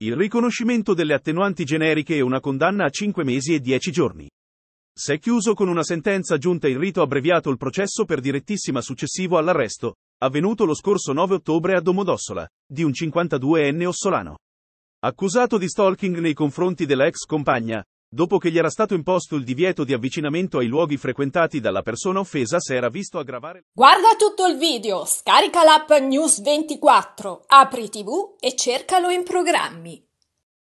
Il riconoscimento delle attenuanti generiche e una condanna a 5 mesi e 10 giorni. Se è chiuso con una sentenza giunta in rito abbreviato il processo per direttissima successivo all'arresto, avvenuto lo scorso 9 ottobre a Domodossola, di un 52enne ossolano. Accusato di stalking nei confronti della ex compagna, Dopo che gli era stato imposto il divieto di avvicinamento ai luoghi frequentati dalla persona offesa, si era visto aggravare. Guarda tutto il video, scarica l'app News 24, apri TV e cercalo in programmi.